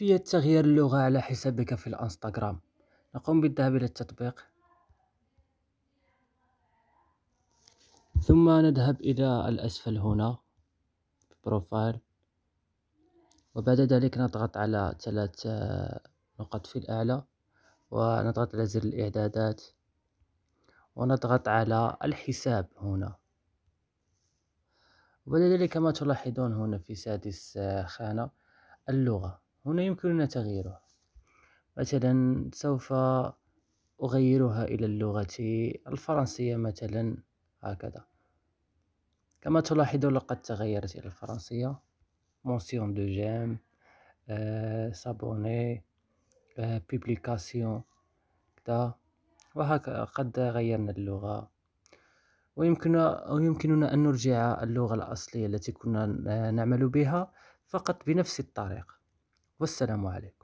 كيفية تغيير اللغة على حسابك في الانستغرام نقوم بالذهاب الى التطبيق ثم نذهب الى الاسفل هنا بروفايل وبعد ذلك نضغط على ثلاث آه، نقط في الاعلى ونضغط على زر الاعدادات ونضغط على الحساب هنا وبعد ذلك ما تلاحظون هنا في سادس آه، خانة اللغة هنا يمكننا تغييره مثلا سوف أغيرها إلى اللغة الفرنسية مثلا هكذا كما تلاحظون لقد تغيرت إلى الفرنسية مونسيون دو جيم سابوني بيبليكاسيون وهكذا قد غيرنا اللغة ويمكننا أن نرجع اللغة الأصلية التي كنا آه، نعمل بها فقط بنفس الطريقة والسلام عليكم